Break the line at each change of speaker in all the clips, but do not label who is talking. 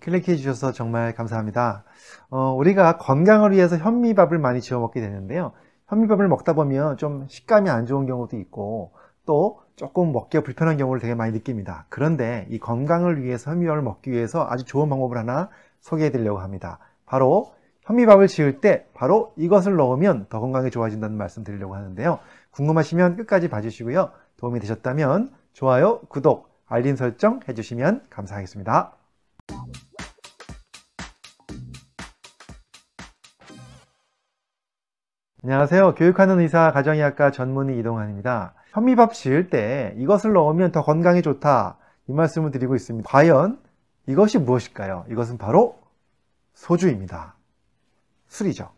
클릭해 주셔서 정말 감사합니다. 어, 우리가 건강을 위해서 현미밥을 많이 지어 먹게 되는데요. 현미밥을 먹다 보면 좀 식감이 안 좋은 경우도 있고 또 조금 먹기가 불편한 경우를 되게 많이 느낍니다. 그런데 이 건강을 위해서 현미밥을 먹기 위해서 아주 좋은 방법을 하나 소개해 드리려고 합니다. 바로 현미밥을 지을 때 바로 이것을 넣으면 더 건강에 좋아진다는 말씀 드리려고 하는데요. 궁금하시면 끝까지 봐주시고요. 도움이 되셨다면 좋아요, 구독, 알림 설정 해주시면 감사하겠습니다. 안녕하세요. 교육하는 의사 가정의학과 전문의 이동환입니다. 현미밥 지을 때 이것을 넣으면 더 건강에 좋다 이 말씀을 드리고 있습니다. 과연 이것이 무엇일까요? 이것은 바로 소주입니다. 술이죠.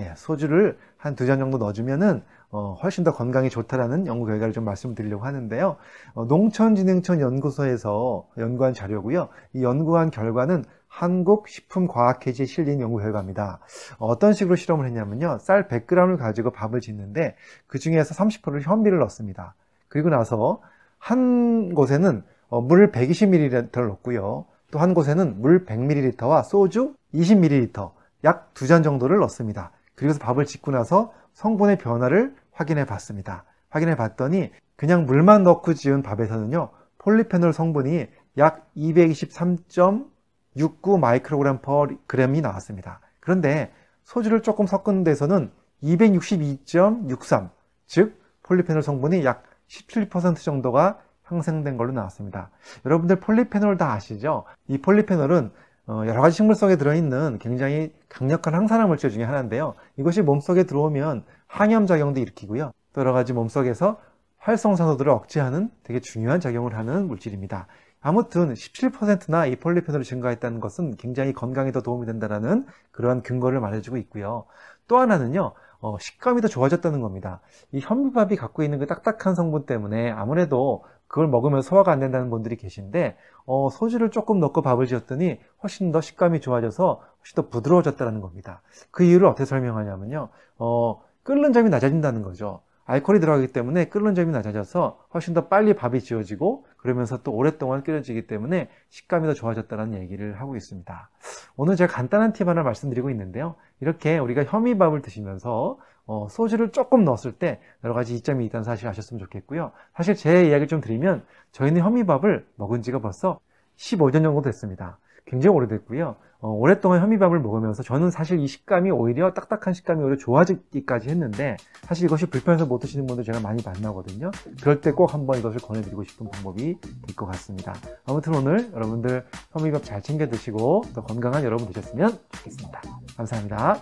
예, 소주를 한 두 잔 정도 넣어주면은 어, 훨씬 더 건강에 좋다라는 연구 결과를 좀 말씀드리려고 하는데요. 어, 농촌진흥청연구소에서 연구한 자료고요. 이 연구한 결과는 한국식품과학회지에 실린 연구 결과입니다. 어, 어떤 식으로 실험을 했냐면요. 쌀 100g을 가지고 밥을 짓는데 그 중에서 30%를 현미를 넣습니다. 그리고 나서 한 곳에는 어, 물 120ml를 넣고요. 또 한 곳에는 물 100ml와 소주 20ml 약 두 잔 정도를 넣습니다. 그리고서 밥을 짓고 나서 성분의 변화를 확인해 봤습니다. 확인해 봤더니 그냥 물만 넣고 지은 밥에서는요. 폴리페놀 성분이 약 223.69 마이크로그램 퍼 그램이 나왔습니다. 그런데 소주를 조금 섞은 데서는 262.63, 즉 폴리페놀 성분이 약 17% 정도가 향상된 걸로 나왔습니다. 여러분들 폴리페놀 다 아시죠? 이 폴리페놀은 어, 여러 가지 식물 속에 들어있는 굉장히 강력한 항산화 물질 중에 하나인데요. 이것이 몸속에 들어오면 항염작용도 일으키고요. 또 여러 가지 몸속에서 활성산소들을 억제하는 되게 중요한 작용을 하는 물질입니다. 아무튼 17%나 이 폴리페놀이 증가했다는 것은 굉장히 건강에 더 도움이 된다는 그러한 근거를 말해주고 있고요. 또 하나는요. 어, 식감이 더 좋아졌다는 겁니다. 이 현미밥이 갖고 있는 그 딱딱한 성분 때문에 아무래도 그걸 먹으면 소화가 안 된다는 분들이 계신데 어, 소주를 조금 넣고 밥을 지었더니 훨씬 더 식감이 좋아져서 훨씬 더 부드러워졌다는 겁니다. 그 이유를 어떻게 설명하냐면요. 어, 끓는 점이 낮아진다는 거죠. 알코올이 들어가기 때문에 끓는 점이 낮아져서 훨씬 더 빨리 밥이 지워지고 그러면서 또 오랫동안 끓여지기 때문에 식감이 더 좋아졌다는 얘기를 하고 있습니다. 오늘 제가 간단한 팁 하나 말씀드리고 있는데요. 이렇게 우리가 현미밥을 드시면서 어, 소주를 조금 넣었을 때 여러 가지 이점이 있다는 사실 아셨으면 좋겠고요. 사실 제 이야기를 좀 드리면 저희는 현미밥을 먹은 지가 벌써 15년 정도 됐습니다. 굉장히 오래됐고요. 어, 오랫동안 현미밥을 먹으면서 저는 사실 이 식감이 오히려 딱딱한 식감이 오히려 좋아지기까지 했는데 사실 이것이 불편해서 못 드시는 분들 제가 많이 만나거든요. 그럴 때 꼭 한번 이것을 권해드리고 싶은 방법이 될 것 같습니다. 아무튼 오늘 여러분들 현미밥 잘 챙겨 드시고 더 건강한 여러분 되셨으면 좋겠습니다. 감사합니다.